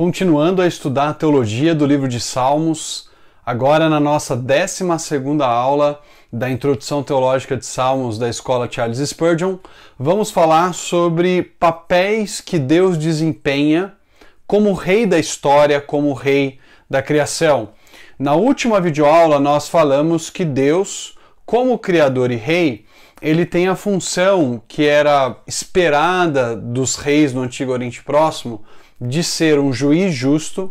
continuando a estudar a teologia do livro de Salmos, agora na nossa 12ª aula da Introdução Teológica de Salmos da Escola Charles Spurgeon, vamos falar sobre papéis que Deus desempenha como rei da história, como rei da criação. Na última videoaula nós falamos que Deus, como criador e rei, ele tem a função que era esperada dos reis no Antigo Oriente Próximo, de ser um juiz justo,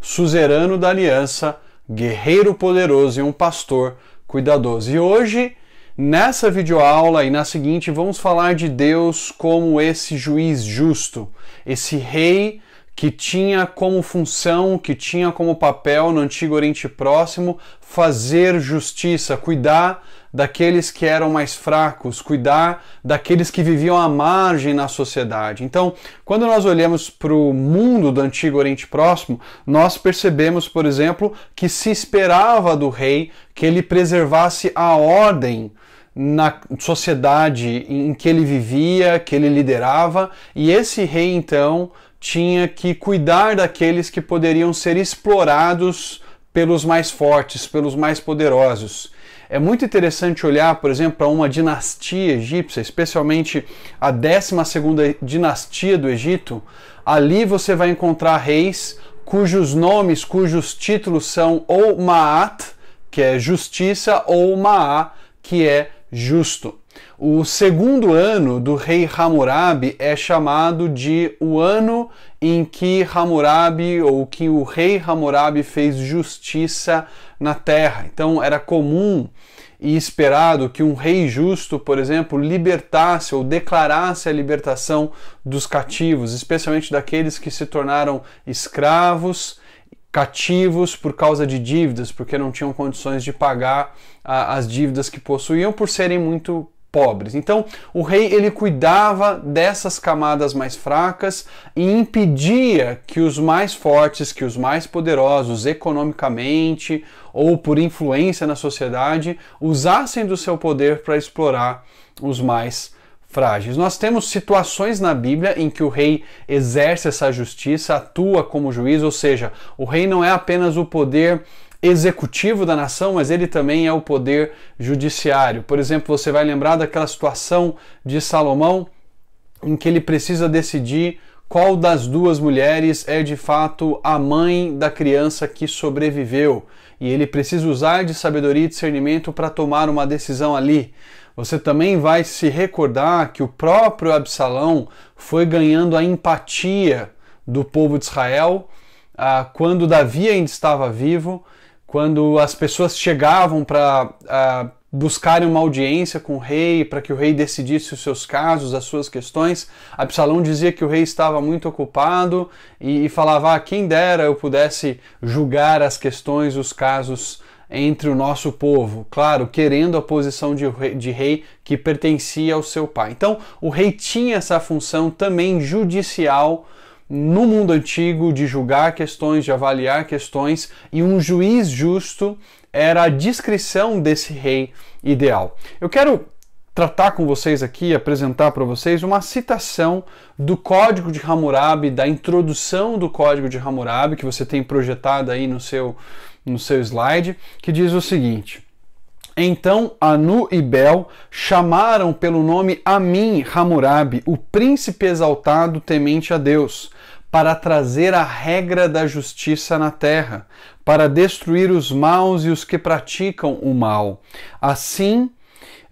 suzerano da aliança, guerreiro poderoso e um pastor cuidadoso. E hoje, nessa videoaula e na seguinte, vamos falar de Deus como esse juiz justo, esse rei que tinha como função, que tinha como papel no Antigo Oriente Próximo fazer justiça, cuidar daqueles que eram mais fracos, cuidar daqueles que viviam à margem na sociedade. Então, quando nós olhamos para o mundo do Antigo Oriente Próximo, nós percebemos, por exemplo, que se esperava do rei que ele preservasse a ordem na sociedade em que ele vivia, que ele liderava, e esse rei então tinha que cuidar daqueles que poderiam ser explorados pelos mais fortes, pelos mais poderosos. É muito interessante olhar, por exemplo, para uma dinastia egípcia, especialmente a 12 dinastia do Egito. Ali você vai encontrar reis cujos nomes, cujos títulos são ou Maat, que é justiça, ou Maá, que é justo. O segundo ano do rei Hammurabi é chamado de o ano em que Hammurabi ou que o rei Hammurabi fez justiça na terra. Então era comum e esperado que um rei justo, por exemplo, libertasse ou declarasse a libertação dos cativos, especialmente daqueles que se tornaram escravos, cativos por causa de dívidas, porque não tinham condições de pagar a, ah, as dívidas que possuíam por serem muito pobres. Então, o rei ele cuidava dessas camadas mais fracas e impedia que os mais fortes, que os mais poderosos economicamente ou por influência na sociedade, usassem do seu poder para explorar os mais frágeis. Nós temos situações na Bíblia em que o rei exerce essa justiça, atua como juiz, ou seja, o rei não é apenas o poder executivo da nação, mas ele também é o poder judiciário. Por exemplo, você vai lembrar daquela situação de Salomão em que ele precisa decidir qual das duas mulheres é de fato a mãe da criança que sobreviveu. E ele precisa usar de sabedoria e discernimento para tomar uma decisão ali. Você também vai se recordar que o próprio Absalão foi ganhando a empatia do povo de Israel ah, quando Davi ainda estava vivo quando as pessoas chegavam para uh, buscarem uma audiência com o rei, para que o rei decidisse os seus casos, as suas questões, Absalão dizia que o rei estava muito ocupado e, e falava: ah, quem dera eu pudesse julgar as questões, os casos entre o nosso povo, claro, querendo a posição de rei, de rei que pertencia ao seu pai. Então, o rei tinha essa função também judicial no mundo antigo de julgar questões, de avaliar questões, e um juiz justo era a descrição desse rei ideal. Eu quero tratar com vocês aqui, apresentar para vocês uma citação do Código de Hammurabi, da introdução do Código de Hammurabi que você tem projetada aí no seu no seu slide, que diz o seguinte: então Anu e Bel chamaram pelo nome Amin Hammurabi, o príncipe exaltado temente a Deus para trazer a regra da justiça na terra, para destruir os maus e os que praticam o mal. Assim,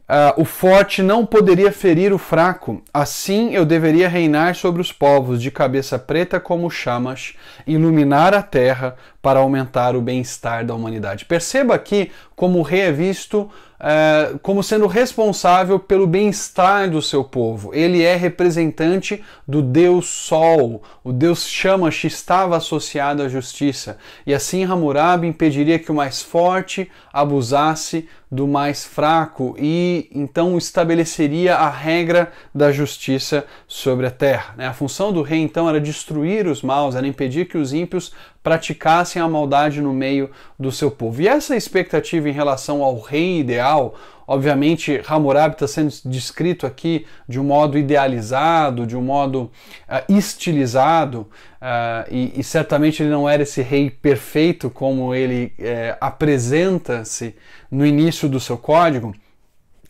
uh, o forte não poderia ferir o fraco, assim eu deveria reinar sobre os povos de cabeça preta como chamas, iluminar a terra para aumentar o bem-estar da humanidade. Perceba aqui como o rei é visto é, como sendo responsável pelo bem-estar do seu povo. Ele é representante do Deus Sol. O Deus Shamash estava associado à justiça. E assim Hammurabi impediria que o mais forte abusasse do mais fraco e então estabeleceria a regra da justiça sobre a terra. Né? A função do rei então era destruir os maus, era impedir que os ímpios praticassem a maldade no meio do seu povo. E essa expectativa em relação ao rei ideal, Obviamente, Hammurabi está sendo descrito aqui de um modo idealizado, de um modo uh, estilizado, uh, e, e, certamente ele não era esse rei perfeito como ele uh, apresenta-se no início do seu código.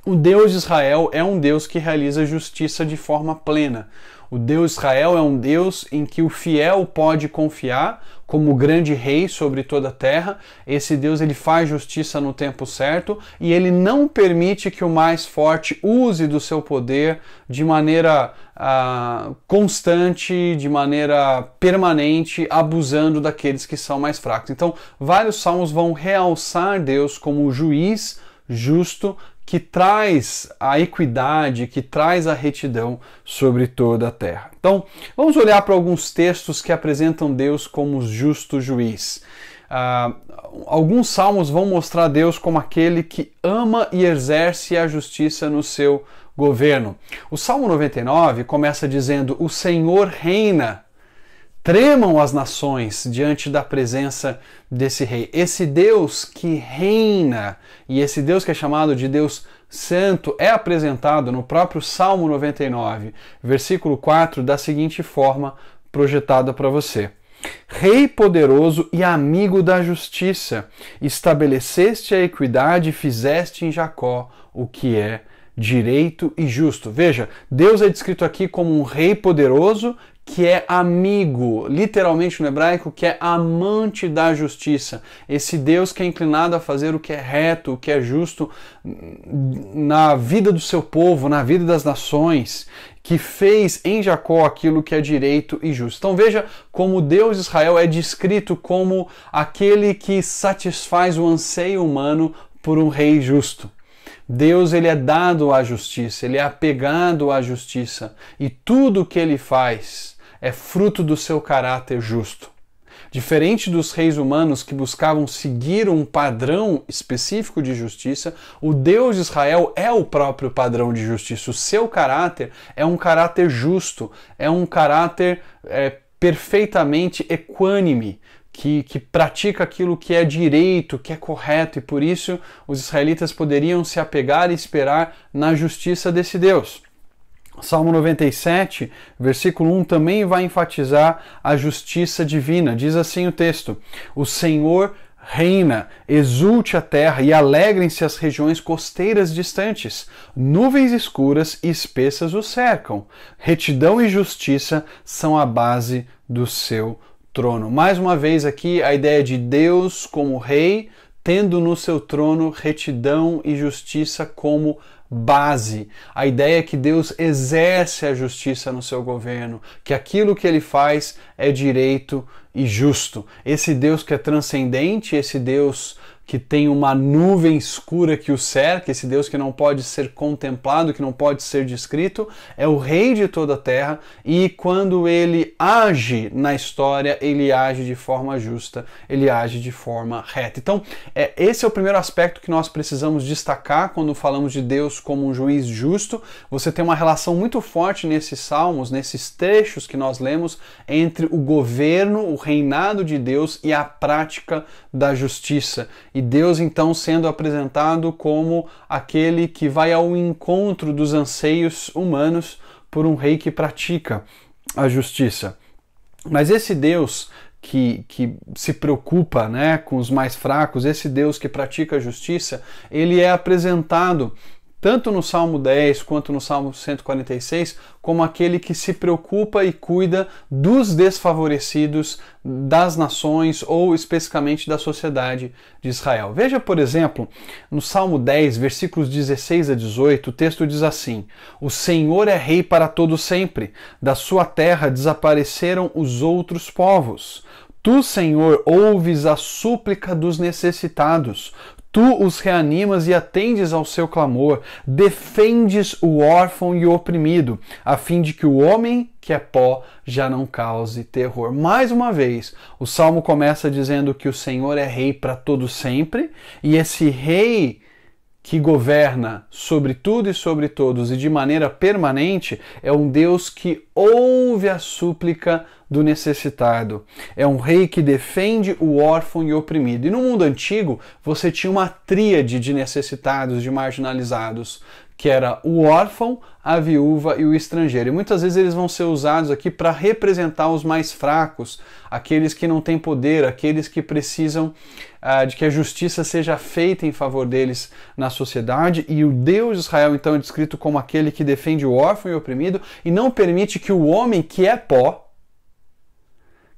O Deus de Israel é um Deus que realiza justiça de forma plena. O Deus Israel é um Deus em que o fiel pode confiar como grande rei sobre toda a terra. Esse Deus ele faz justiça no tempo certo e ele não permite que o mais forte use do seu poder de maneira ah, constante, de maneira permanente, abusando daqueles que são mais fracos. Então, vários salmos vão realçar Deus como o juiz justo que traz a equidade, que traz a retidão sobre toda a terra. Então, vamos olhar para alguns textos que apresentam Deus como justo juiz. Uh, alguns salmos vão mostrar Deus como aquele que ama e exerce a justiça no seu governo. O Salmo 99 começa dizendo: O Senhor reina Tremam as nações diante da presença desse rei. Esse Deus que reina e esse Deus que é chamado de Deus Santo é apresentado no próprio Salmo 99, versículo 4, da seguinte forma projetada para você. Rei poderoso e amigo da justiça, estabeleceste a equidade e fizeste em Jacó o que é direito e justo. Veja, Deus é descrito aqui como um rei poderoso que é amigo, literalmente no hebraico, que é amante da justiça. Esse Deus que é inclinado a fazer o que é reto, o que é justo hum, na vida do seu povo, na vida das nações, que fez em Jacó aquilo que é direito e justo. Então veja como Deus Israel é descrito como aquele que satisfaz o anseio humano por um rei justo. Deus ele é dado à justiça, ele é apegado à justiça e tudo o que ele faz é fruto do seu caráter justo. Diferente dos reis humanos que buscavam seguir um padrão específico de justiça, o Deus de Israel é o próprio padrão de justiça. O seu caráter é um caráter justo, é um caráter é, perfeitamente equânime, que, que, pratica aquilo que é direito, que é correto, e por isso os israelitas poderiam se apegar e esperar na justiça desse Deus. Salmo 97, versículo 1 também vai enfatizar a justiça divina. Diz assim o texto: O Senhor reina, exulte a terra e alegrem-se as regiões costeiras distantes. Nuvens escuras e espessas o cercam. Retidão e justiça são a base do seu trono. Mais uma vez aqui a ideia de Deus como rei, tendo no seu trono retidão e justiça como base, a ideia é que Deus exerce a justiça no seu governo, que aquilo que ele faz é direito e justo. Esse Deus que é transcendente, esse Deus que tem uma nuvem escura que o cerca, esse Deus que não pode ser contemplado, que não pode ser descrito, é o rei de toda a terra e quando ele age na história, ele age de forma justa, ele age de forma reta. Então, é, esse é o primeiro aspecto que nós precisamos destacar quando falamos de Deus como um juiz justo. Você tem uma relação muito forte nesses salmos, nesses trechos que nós lemos, entre o governo, o reinado de Deus e a prática da justiça e Deus então sendo apresentado como aquele que vai ao encontro dos anseios humanos por um rei que pratica a justiça. Mas esse Deus que, que, se preocupa né, com os mais fracos, esse Deus que pratica a justiça, ele é apresentado tanto no Salmo 10 quanto no Salmo 146, como aquele que se preocupa e cuida dos desfavorecidos das nações ou especificamente da sociedade de Israel. Veja, por exemplo, no Salmo 10, versículos 16 a 18, o texto diz assim: O Senhor é rei para todo sempre, da sua terra desapareceram os outros povos. Tu, Senhor, ouves a súplica dos necessitados. Tu os reanimas e atendes ao seu clamor, defendes o órfão e o oprimido, a fim de que o homem que é pó já não cause terror. Mais uma vez, o salmo começa dizendo que o Senhor é rei para todo sempre, e esse rei que governa sobre tudo e sobre todos e de maneira permanente é um Deus que ouve a súplica do necessitado. É um rei que defende o órfão e oprimido. E no mundo antigo, você tinha uma tríade de necessitados, de marginalizados que era o órfão, a viúva e o estrangeiro. E muitas vezes eles vão ser usados aqui para representar os mais fracos, aqueles que não têm poder, aqueles que precisam ah, de que a justiça seja feita em favor deles na sociedade. E o Deus de Israel, então, é descrito como aquele que defende o órfão e o oprimido e não permite que o homem que é pó,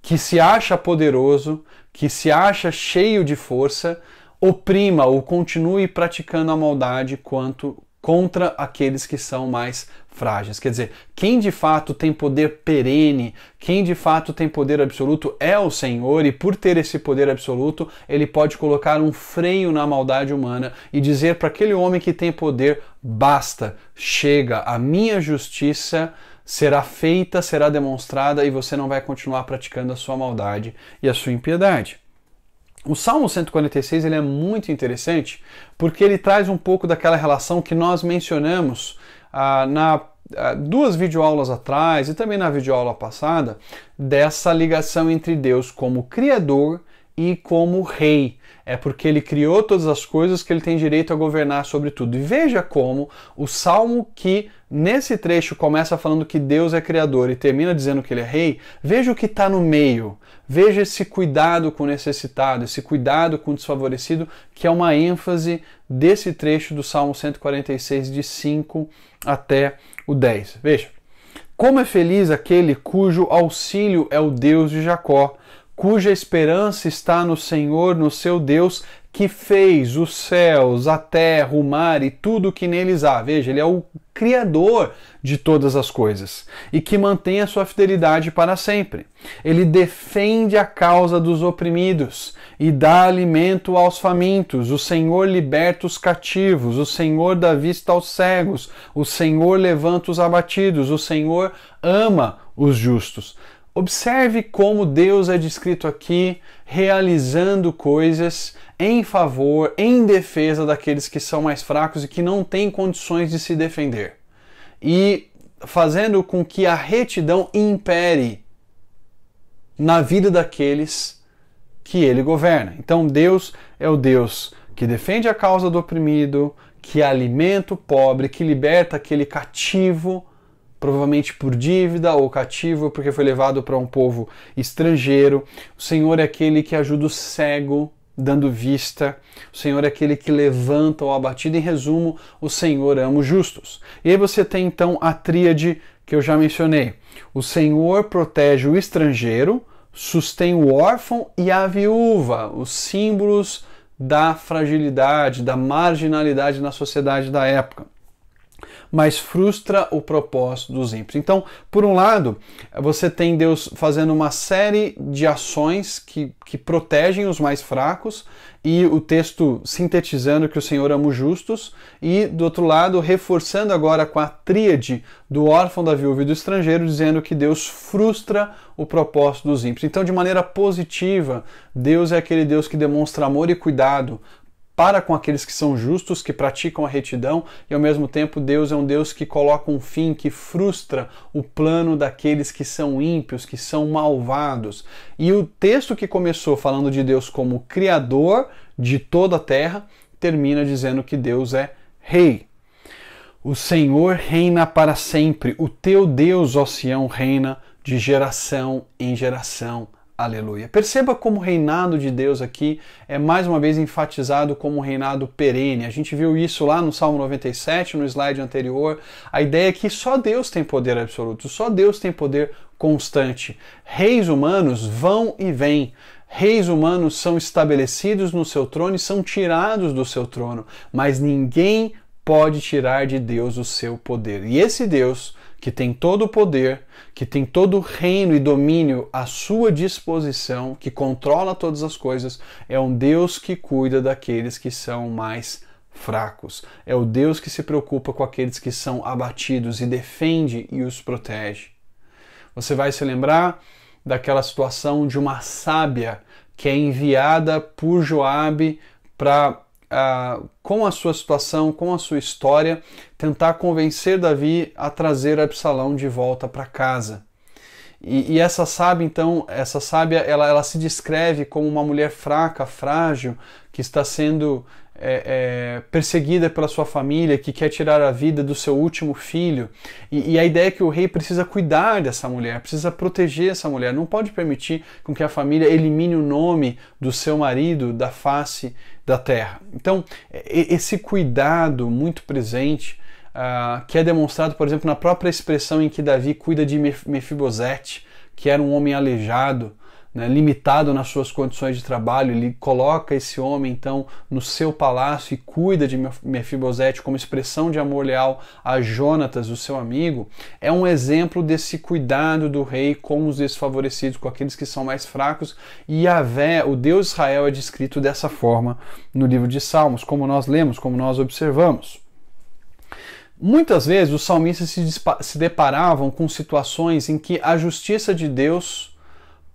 que se acha poderoso, que se acha cheio de força, oprima ou continue praticando a maldade quanto contra aqueles que são mais frágeis. Quer dizer, quem de fato tem poder perene, quem de fato tem poder absoluto é o Senhor, e por ter esse poder absoluto, ele pode colocar um freio na maldade humana e dizer para aquele homem que tem poder: basta, chega, a minha justiça será feita, será demonstrada e você não vai continuar praticando a sua maldade e a sua impiedade. O Salmo 146 ele é muito interessante porque ele traz um pouco daquela relação que nós mencionamos ah, na ah, duas videoaulas atrás e também na videoaula passada dessa ligação entre Deus como Criador e como Rei. É porque ele criou todas as coisas que ele tem direito a governar sobre tudo. E veja como o Salmo que nesse trecho começa falando que Deus é Criador e termina dizendo que ele é Rei, veja o que está no meio Veja esse cuidado com o necessitado, esse cuidado com o desfavorecido, que é uma ênfase desse trecho do Salmo 146, de 5 até o 10. Veja. Como é feliz aquele cujo auxílio é o Deus de Jacó, cuja esperança está no Senhor, no seu Deus, que fez os céus, a terra, o mar e tudo que neles há. Veja, ele é o Criador de todas as coisas e que mantém a sua fidelidade para sempre. Ele defende a causa dos oprimidos e dá alimento aos famintos. O Senhor liberta os cativos, o Senhor dá vista aos cegos, o Senhor levanta os abatidos, o Senhor ama os justos. Observe como Deus é descrito aqui realizando coisas em favor, em defesa daqueles que são mais fracos e que não têm condições de se defender. E fazendo com que a retidão impere na vida daqueles que ele governa. Então Deus é o Deus que defende a causa do oprimido, que alimenta o pobre, que liberta aquele cativo, provavelmente por dívida ou cativo porque foi levado para um povo estrangeiro. O Senhor é aquele que ajuda o cego dando vista. O Senhor é aquele que levanta o abatido. Em resumo, o Senhor ama os justos. E aí você tem então a tríade que eu já mencionei. O Senhor protege o estrangeiro, sustém o órfão e a viúva, os símbolos da fragilidade, da marginalidade na sociedade da época mas frustra o propósito dos ímpios. Então, por um lado, você tem Deus fazendo uma série de ações que, que protegem os mais fracos, e o texto sintetizando que o Senhor ama os justos, e do outro lado, reforçando agora com a tríade do órfão, da viúva e do estrangeiro, dizendo que Deus frustra o propósito dos ímpios. Então, de maneira positiva, Deus é aquele Deus que demonstra amor e cuidado para com aqueles que são justos, que praticam a retidão, e ao mesmo tempo Deus é um Deus que coloca um fim, que frustra o plano daqueles que são ímpios, que são malvados. E o texto que começou falando de Deus como Criador de toda a terra, termina dizendo que Deus é Rei. O Senhor reina para sempre, o teu Deus, ó Sião, reina de geração em geração. Aleluia. Perceba como o reinado de Deus aqui é mais uma vez enfatizado como um reinado perene. A gente viu isso lá no Salmo 97, no slide anterior. A ideia é que só Deus tem poder absoluto, só Deus tem poder constante. Reis humanos vão e vêm. Reis humanos são estabelecidos no seu trono e são tirados do seu trono, mas ninguém pode tirar de Deus o seu poder. E esse Deus, que tem todo o poder, que tem todo o reino e domínio à sua disposição, que controla todas as coisas, é um Deus que cuida daqueles que são mais fracos. É o Deus que se preocupa com aqueles que são abatidos e defende e os protege. Você vai se lembrar daquela situação de uma sábia que é enviada por Joabe para com a sua situação, com a sua história, tentar convencer Davi a trazer Absalão de volta para casa. E, e, essa sábia, então, essa sábia, ela, ela se descreve como uma mulher fraca, frágil, que está sendo é, é, perseguida pela sua família, que quer tirar a vida do seu último filho. E, e, a ideia é que o rei precisa cuidar dessa mulher, precisa proteger essa mulher, não pode permitir com que a família elimine o nome do seu marido da face da terra. Então, esse cuidado muito presente. Uh, que é demonstrado, por exemplo, na própria expressão em que Davi cuida de Mefibosete, que era um homem aleijado, né, limitado nas suas condições de trabalho, ele coloca esse homem então no seu palácio e cuida de Mefibosete como expressão de amor leal a Jonatas, o seu amigo, é um exemplo desse cuidado do rei com os desfavorecidos, com aqueles que são mais fracos. E Yahvé, o Deus Israel, é descrito dessa forma no livro de Salmos, como nós lemos, como nós observamos. Muitas vezes os salmistas se, se deparavam com situações em que a justiça de Deus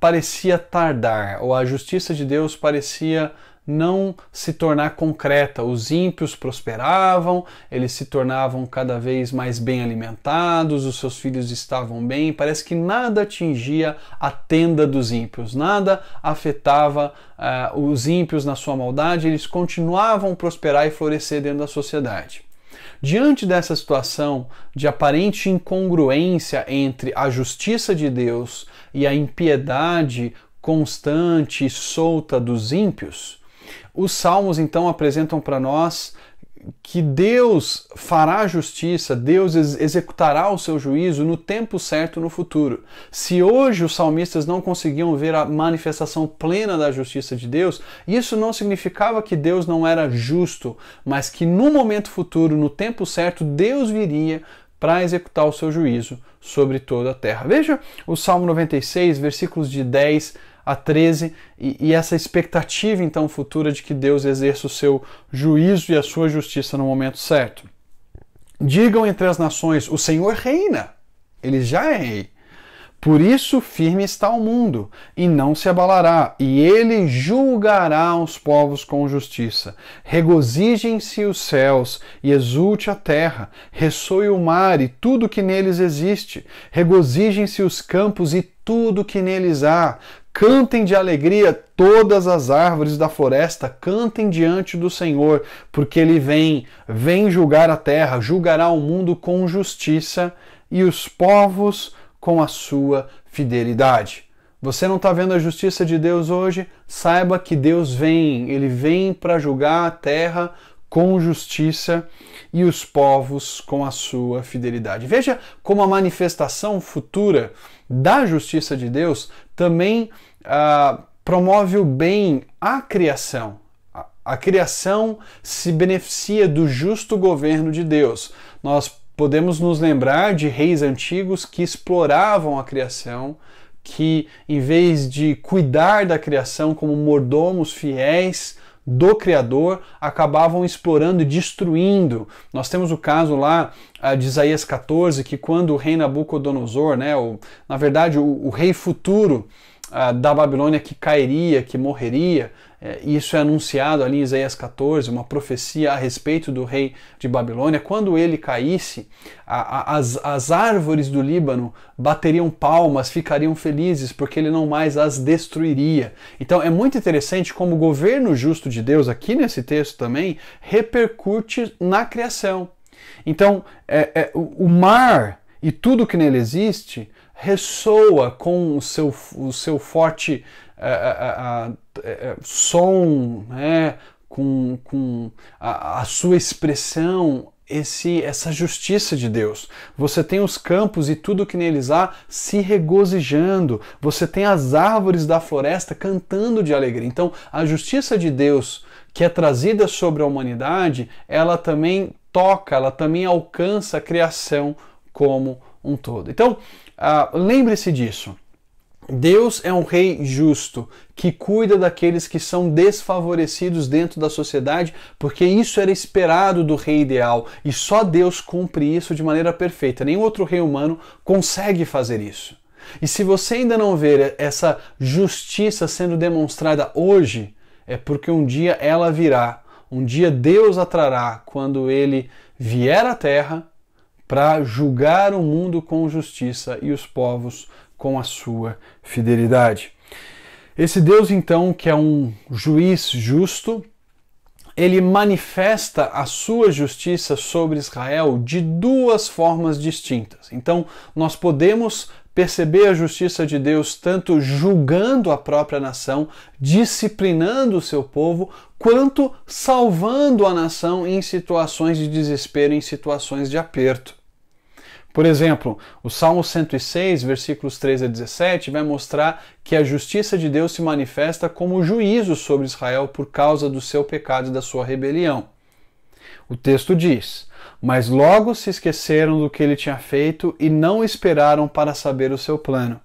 parecia tardar, ou a justiça de Deus parecia não se tornar concreta. Os ímpios prosperavam, eles se tornavam cada vez mais bem alimentados, os seus filhos estavam bem, parece que nada atingia a tenda dos ímpios, nada afetava uh, os ímpios na sua maldade, eles continuavam a prosperar e florescer dentro da sociedade. Diante dessa situação de aparente incongruência entre a justiça de Deus e a impiedade constante e solta dos ímpios, os salmos então apresentam para nós que Deus fará justiça, Deus ex executará o seu juízo no tempo certo no futuro. Se hoje os salmistas não conseguiam ver a manifestação plena da justiça de Deus, isso não significava que Deus não era justo, mas que no momento futuro, no tempo certo, Deus viria para executar o seu juízo sobre toda a terra. Veja o Salmo 96, versículos de 10 a 13, e, e essa expectativa então futura de que Deus exerça o seu juízo e a sua justiça no momento certo. Digam entre as nações: o Senhor reina, ele já é rei. Por isso firme está o mundo, e não se abalará, e ele julgará os povos com justiça. Regozijem-se os céus, e exulte a terra, ressoe o mar e tudo que neles existe. Regozijem-se os campos e tudo que neles há. Cantem de alegria todas as árvores da floresta, cantem diante do Senhor, porque ele vem, vem julgar a terra, julgará o mundo com justiça e os povos com a sua fidelidade. Você não está vendo a justiça de Deus hoje? Saiba que Deus vem, ele vem para julgar a terra com justiça e os povos com a sua fidelidade. Veja como a manifestação futura da justiça de Deus também ah, promove o bem à criação. A, a criação se beneficia do justo governo de Deus. Nós podemos nos lembrar de reis antigos que exploravam a criação, que em vez de cuidar da criação como mordomos fiéis, do Criador acabavam explorando e destruindo. Nós temos o caso lá ah, de Isaías 14, que quando o rei Nabucodonosor, né, o, na verdade o, o rei futuro uh, da Babilônia que cairia, que morreria, é, isso é anunciado ali em Isaías 14, uma profecia a respeito do rei de Babilônia. Quando ele caísse, a, a, as, as árvores do Líbano bateriam palmas, ficariam felizes, porque ele não mais as destruiria. Então é muito interessante como o governo justo de Deus, aqui nesse texto também, repercute na criação. Então, é, é, o, o mar e tudo que nele existe ressoa com o seu, o seu forte é, é, som, né? com, com a, a sua expressão, esse, essa justiça de Deus. Você tem os campos e tudo que neles há se regozijando. Você tem as árvores da floresta cantando de alegria. Então, a justiça de Deus que é trazida sobre a humanidade, ela também toca, ela também alcança a criação como um todo. Então, ah, lembre-se disso. Deus é um rei justo que cuida daqueles que são desfavorecidos dentro da sociedade, porque isso era esperado do rei ideal e só Deus cumpre isso de maneira perfeita. Nenhum outro rei humano consegue fazer isso. E se você ainda não ver essa justiça sendo demonstrada hoje, é porque um dia ela virá, um dia Deus a trará quando ele vier à terra para julgar o mundo com justiça e os povos com a sua fidelidade. Esse Deus, então, que é um juiz justo, ele manifesta a sua justiça sobre Israel de duas formas distintas. Então, nós podemos perceber a justiça de Deus tanto julgando a própria nação, disciplinando o seu povo, quanto salvando a nação em situações de desespero, em situações de aperto. Por exemplo, o Salmo 106, versículos 3 a 17, vai mostrar que a justiça de Deus se manifesta como juízo sobre Israel por causa do seu pecado e da sua rebelião. O texto diz: Mas logo se esqueceram do que ele tinha feito e não esperaram para saber o seu plano.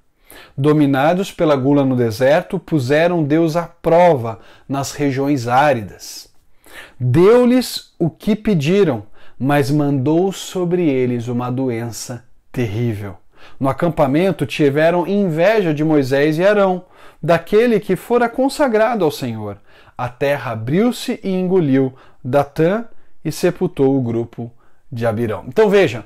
Dominados pela gula no deserto, puseram Deus à prova nas regiões áridas. Deu-lhes o que pediram, mas mandou sobre eles uma doença terrível. No acampamento tiveram inveja de Moisés e Arão, daquele que fora consagrado ao Senhor. A terra abriu-se e engoliu Datã e sepultou o grupo de Abirão. Então veja,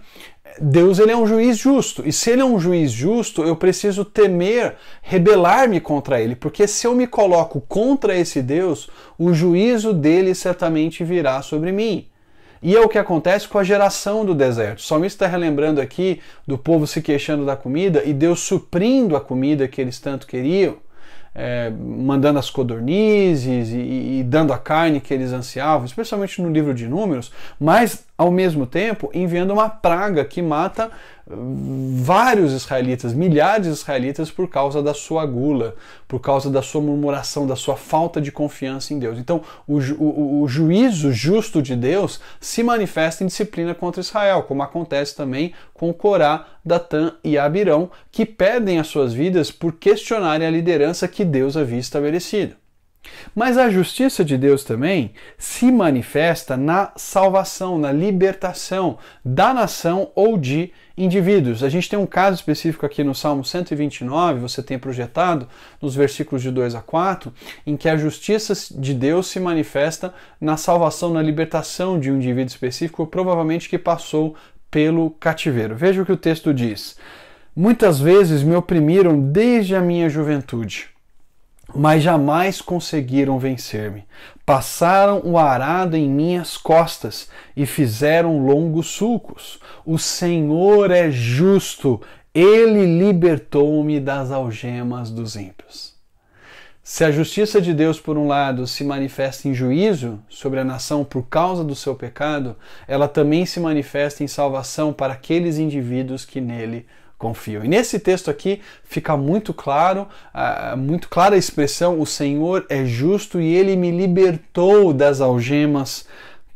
Deus ele é um juiz justo, e se ele é um juiz justo, eu preciso temer rebelar-me contra ele, porque se eu me coloco contra esse Deus, o juízo dele certamente virá sobre mim. E é o que acontece com a geração do deserto. O salmista está relembrando aqui do povo se queixando da comida e Deus suprindo a comida que eles tanto queriam. É, mandando as codornizes e, e, dando a carne que eles ansiavam, especialmente no livro de Números, mas ao mesmo tempo enviando uma praga que mata hum, vários israelitas, milhares de israelitas por causa da sua gula, por causa da sua murmuração, da sua falta de confiança em Deus. Então, o, ju o juízo justo de Deus se manifesta em disciplina contra Israel, como acontece também com Corá, Datã e Abirão, que pedem as suas vidas por questionarem a liderança que Deus havia estabelecido. Mas a justiça de Deus também se manifesta na salvação, na libertação da nação ou de indivíduos. A gente tem um caso específico aqui no Salmo 129, você tem projetado nos versículos de 2 a 4, em que a justiça de Deus se manifesta na salvação, na libertação de um indivíduo específico, provavelmente que passou pelo cativeiro. Veja o que o texto diz. Muitas vezes me oprimiram desde a minha juventude mas jamais conseguiram vencer-me. Passaram o arado em minhas costas e fizeram longos sulcos. O Senhor é justo, ele libertou-me das algemas dos ímpios. Se a justiça de Deus, por um lado, se manifesta em juízo sobre a nação por causa do seu pecado, ela também se manifesta em salvação para aqueles indivíduos que nele confiam. E nesse texto aqui fica muito claro, uh, muito clara a expressão: o Senhor é justo e ele me libertou das algemas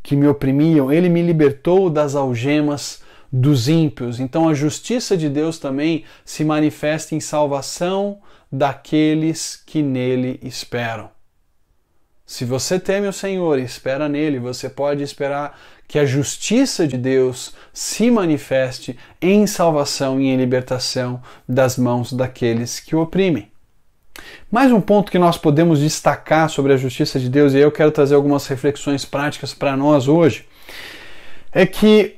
que me oprimiam, ele me libertou das algemas dos ímpios. Então a justiça de Deus também se manifesta em salvação daqueles que nele esperam. Se você teme o Senhor e espera nele, você pode esperar que a justiça de Deus se manifeste em salvação e em libertação das mãos daqueles que o oprimem. Mais um ponto que nós podemos destacar sobre a justiça de Deus, e eu quero trazer algumas reflexões práticas para nós hoje, é que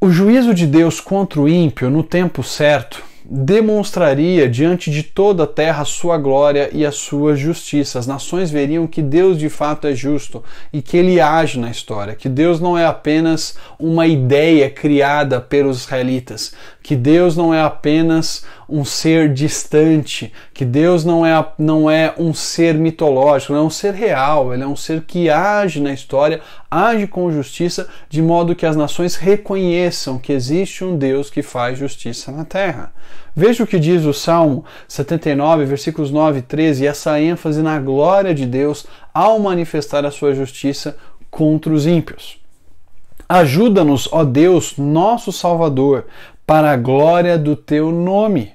o juízo de Deus contra o ímpio no tempo certo demonstraria diante de toda a terra a sua glória e a sua justiça. As nações veriam que Deus de fato é justo e que ele age na história, que Deus não é apenas uma ideia criada pelos israelitas, que Deus não é apenas um ser distante, que Deus não é, não é um ser mitológico, é um ser real, ele é um ser que age na história, age com justiça, de modo que as nações reconheçam que existe um Deus que faz justiça na terra. Veja o que diz o Salmo 79, versículos 9 e 13, essa ênfase na glória de Deus ao manifestar a sua justiça contra os ímpios. Ajuda-nos, ó Deus, nosso Salvador, para a glória do teu nome.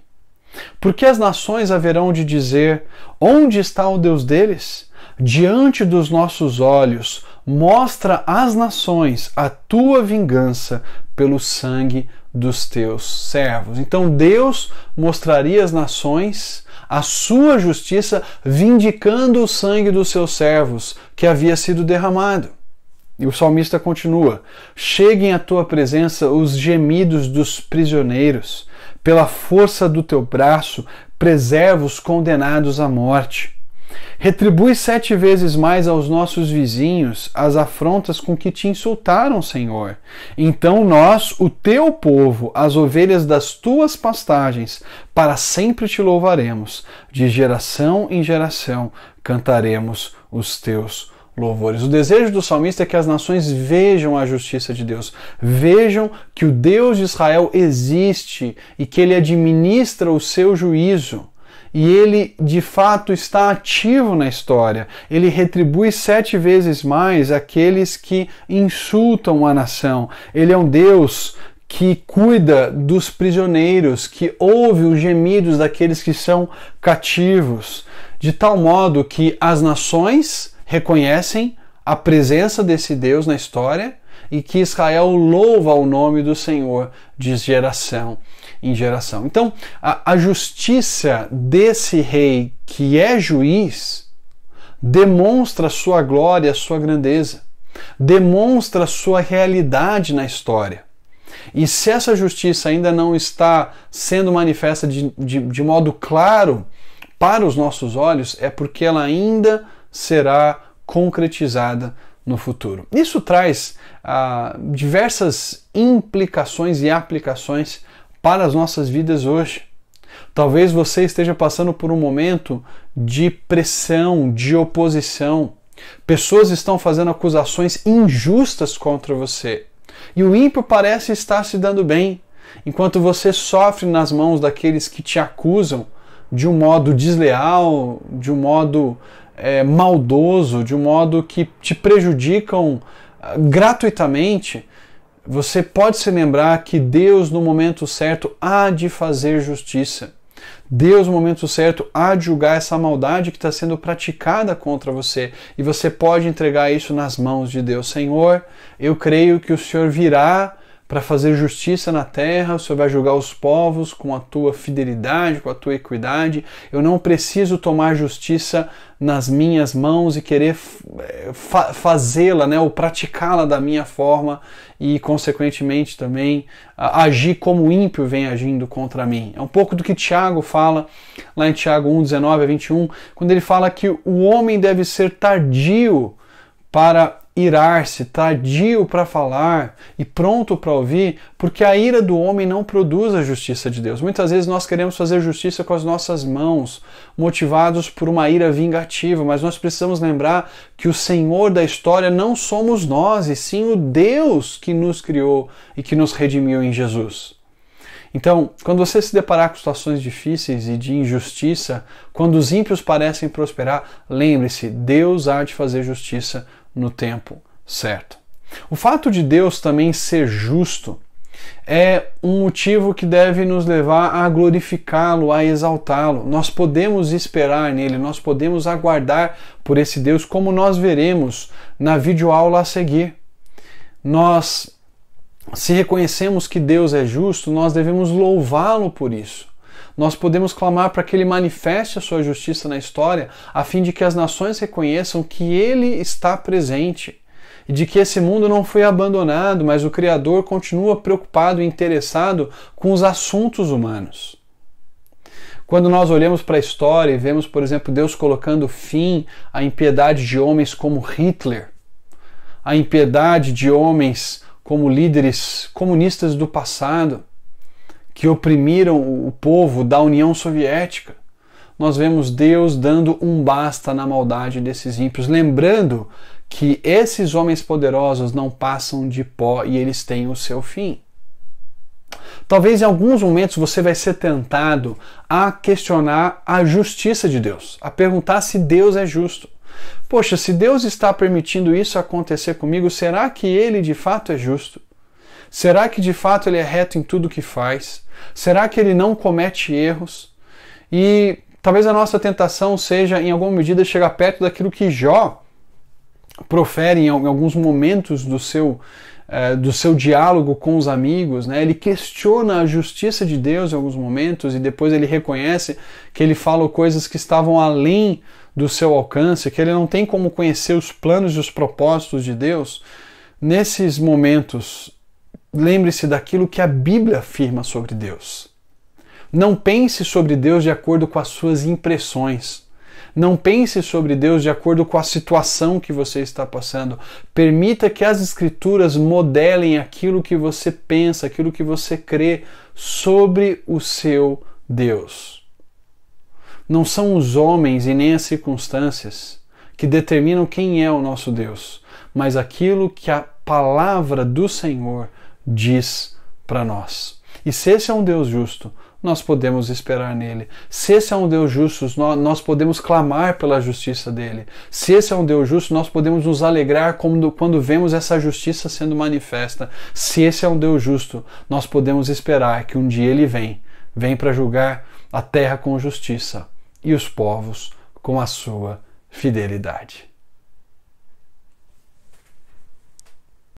Porque as nações haverão de dizer: Onde está o Deus deles? Diante dos nossos olhos, mostra às nações a tua vingança pelo sangue dos teus servos. Então Deus mostraria às nações a sua justiça, vindicando o sangue dos seus servos que havia sido derramado. E o salmista continua: Cheguem à tua presença os gemidos dos prisioneiros, pela força do teu braço, preserva os condenados à morte. Retribui sete vezes mais aos nossos vizinhos as afrontas com que te insultaram, Senhor. Então nós, o teu povo, as ovelhas das tuas pastagens, para sempre te louvaremos. De geração em geração cantaremos os teus louvores. O desejo do salmista é que as nações vejam a justiça de Deus, vejam que o Deus de Israel existe e que ele administra o seu juízo. E ele de fato está ativo na história. Ele retribui sete vezes mais aqueles que insultam a nação. Ele é um Deus que cuida dos prisioneiros, que ouve os gemidos daqueles que são cativos, de tal modo que as nações reconhecem a presença desse Deus na história e que Israel louva o nome do Senhor de geração em geração. Então, a, a justiça desse rei que é juiz demonstra sua glória, sua grandeza, demonstra sua realidade na história. E se essa justiça ainda não está sendo manifesta de, de, de modo claro para os nossos olhos, é porque ela ainda será concretizada no futuro. Isso traz ah, diversas implicações e aplicações para as nossas vidas hoje. Talvez você esteja passando por um momento de pressão, de oposição. Pessoas estão fazendo acusações injustas contra você. E o ímpio parece estar se dando bem, enquanto você sofre nas mãos daqueles que te acusam de um modo desleal, de um modo é, maldoso, de um modo que te prejudicam ah, gratuitamente, você pode se lembrar que Deus, no momento certo, há de fazer justiça. Deus, no momento certo, há de julgar essa maldade que está sendo praticada contra você. E você pode entregar isso nas mãos de Deus. Senhor, eu creio que o Senhor virá para fazer justiça na terra, o Senhor vai julgar os povos com a tua fidelidade, com a tua equidade. Eu não preciso tomar justiça nas minhas mãos e querer eh, fa fazê-la, né, ou praticá-la da minha forma e, consequentemente, também agir como o ímpio vem agindo contra mim. É um pouco do que Tiago fala lá em Tiago 1, 19 a 21, quando ele fala que o homem deve ser tardio para irar-se, tardio para falar e pronto para ouvir, porque a ira do homem não produz a justiça de Deus. Muitas vezes nós queremos fazer justiça com as nossas mãos, motivados por uma ira vingativa, mas nós precisamos lembrar que o Senhor da história não somos nós, e sim o Deus que nos criou e que nos redimiu em Jesus. Então, quando você se deparar com situações difíceis e de injustiça, quando os ímpios parecem prosperar, lembre-se: Deus há de fazer justiça no tempo certo. O fato de Deus também ser justo é um motivo que deve nos levar a glorificá-lo, a exaltá-lo. Nós podemos esperar nele, nós podemos aguardar por esse Deus, como nós veremos na videoaula a seguir. Nós, se reconhecemos que Deus é justo, nós devemos louvá-lo por isso. Nós podemos clamar para que ele manifeste a sua justiça na história, a fim de que as nações reconheçam que ele está presente e de que esse mundo não foi abandonado, mas o Criador continua preocupado e interessado com os assuntos humanos. Quando nós olhamos para a história e vemos, por exemplo, Deus colocando fim à impiedade de homens como Hitler, à impiedade de homens como líderes comunistas do passado, que oprimiram o povo da União Soviética. Nós vemos Deus dando um basta na maldade desses ímpios, lembrando que esses homens poderosos não passam de pó e eles têm o seu fim. Talvez em alguns momentos você vai ser tentado a questionar a justiça de Deus, a perguntar se Deus é justo. Poxa, se Deus está permitindo isso acontecer comigo, será que ele de fato é justo? Será que de fato ele é reto em tudo que faz? Será que ele não comete erros? E talvez a nossa tentação seja, em alguma medida, chegar perto daquilo que Jó profere em alguns momentos do seu eh, do seu diálogo com os amigos, né? ele questiona a justiça de Deus em alguns momentos e depois ele reconhece que ele fala coisas que estavam além do seu alcance, que ele não tem como conhecer os planos e os propósitos de Deus. Nesses momentos, lembre-se daquilo que a Bíblia afirma sobre Deus. Não pense sobre Deus de acordo com as suas impressões. Não pense sobre Deus de acordo com a situação que você está passando. Permita que as Escrituras modelem aquilo que você pensa, aquilo que você crê sobre o seu Deus. Não são os homens e nem as circunstâncias que determinam quem é o nosso Deus, mas aquilo que a palavra do Senhor diz para nós. E se esse é um Deus justo, nós podemos esperar nele. Se esse é um Deus justo, nós podemos clamar pela justiça dele. Se esse é um Deus justo, nós podemos nos alegrar quando, vemos essa justiça sendo manifesta. Se esse é um Deus justo, nós podemos esperar que um dia ele vem vem para julgar a terra com justiça e os povos com a sua fidelidade.